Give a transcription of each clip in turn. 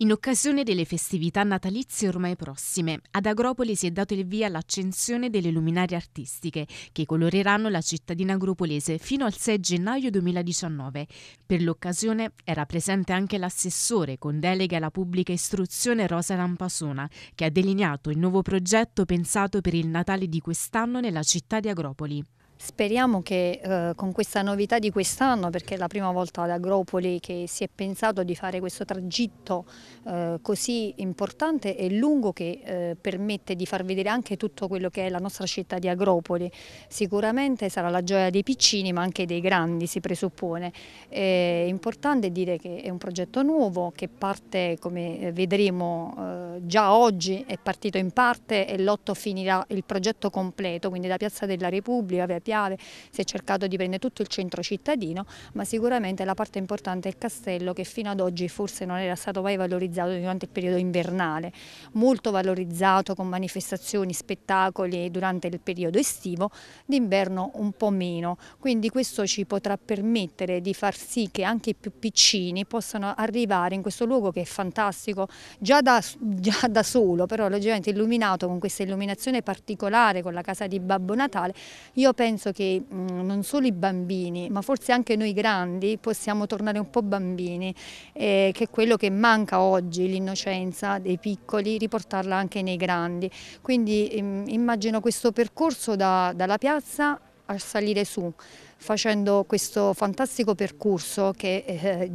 In occasione delle festività natalizie ormai prossime, ad Agropoli si è dato il via all'accensione delle luminarie artistiche che coloreranno la cittadina agropolese fino al 6 gennaio 2019. Per l'occasione era presente anche l'assessore con delega alla pubblica istruzione Rosa Lampasona, che ha delineato il nuovo progetto pensato per il Natale di quest'anno nella città di Agropoli. Speriamo che eh, con questa novità di quest'anno, perché è la prima volta ad Agropoli che si è pensato di fare questo tragitto eh, così importante e lungo che eh, permette di far vedere anche tutto quello che è la nostra città di Agropoli. Sicuramente sarà la gioia dei piccini ma anche dei grandi si presuppone. È importante dire che è un progetto nuovo che parte come eh, vedremo eh, già oggi, è partito in parte e l'otto finirà il progetto completo, quindi da Piazza della Repubblica Piave, si è cercato di prendere tutto il centro cittadino, ma sicuramente la parte importante è il castello che fino ad oggi forse non era stato mai valorizzato durante il periodo invernale, molto valorizzato con manifestazioni, spettacoli durante il periodo estivo, d'inverno un po' meno, quindi questo ci potrà permettere di far sì che anche i più piccini possano arrivare in questo luogo che è fantastico già da, già da solo, però logicamente illuminato con questa illuminazione particolare con la casa di Babbo Natale, io penso penso che mh, mm, non solo i bambini, ma forse anche noi grandi possiamo tornare un po' bambini, eh, che è quello che manca oggi, l'innocenza dei piccoli, riportarla anche nei grandi. Quindi mh, mm, immagino questo percorso da, dalla piazza a salire su, facendo questo fantastico percorso che... Eh,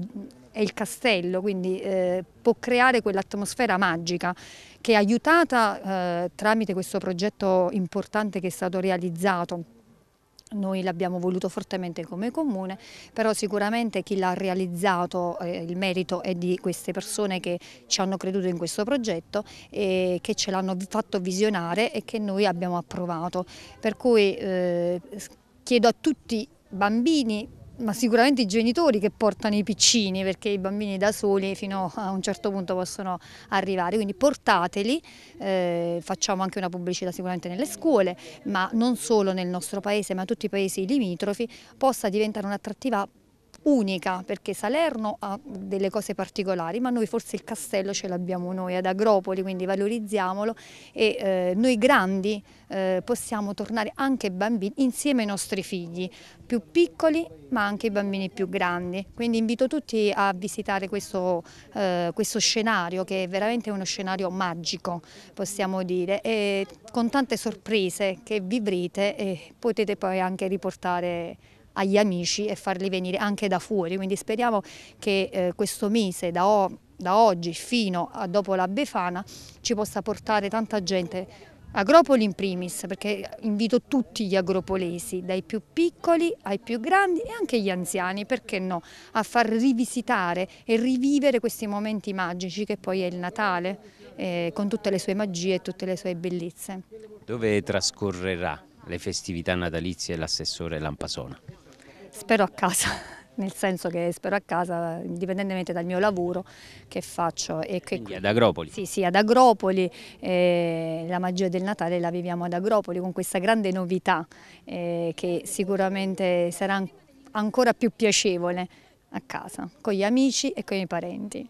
è il castello, quindi eh, può creare quell'atmosfera magica che è aiutata eh, tramite questo progetto importante che è stato realizzato noi l'abbiamo voluto fortemente come comune, però sicuramente chi l'ha realizzato, eh, il merito è di queste persone che ci hanno creduto in questo progetto e che ce l'hanno fatto visionare e che noi abbiamo approvato. Per cui eh, chiedo a tutti bambini ma sicuramente i genitori che portano i piccini perché i bambini da soli fino a un certo punto possono arrivare, quindi portateli, eh, facciamo anche una pubblicità sicuramente nelle scuole, ma non solo nel nostro paese ma in tutti i paesi limitrofi, possa diventare un'attrattiva unica perché Salerno ha delle cose particolari ma noi forse il castello ce l'abbiamo noi ad Agropoli quindi valorizziamolo e eh, noi grandi eh, possiamo tornare anche bambini insieme ai nostri figli più piccoli ma anche i bambini più grandi quindi invito tutti a visitare questo, eh, questo scenario che è veramente uno scenario magico possiamo dire e con tante sorprese che vivrete e potete poi anche riportare agli amici e farli venire anche da fuori, quindi speriamo che eh, questo mese da, o, da oggi fino a dopo la Befana ci possa portare tanta gente Agropoli in primis, perché invito tutti gli agropolesi, dai più piccoli ai più grandi e anche gli anziani, perché no, a far rivisitare e rivivere questi momenti magici che poi è il Natale, eh, con tutte le sue magie e tutte le sue bellezze. Dove trascorrerà le festività natalizie l'assessore Lampasona? Spero a casa, nel senso che spero a casa, indipendentemente dal mio lavoro che faccio. E che, Quindi ad Agropoli? Sì, sì, ad Agropoli. Eh, la magia del Natale la viviamo ad Agropoli con questa grande novità eh, che sicuramente sarà ancora più piacevole a casa, con gli amici e con i parenti.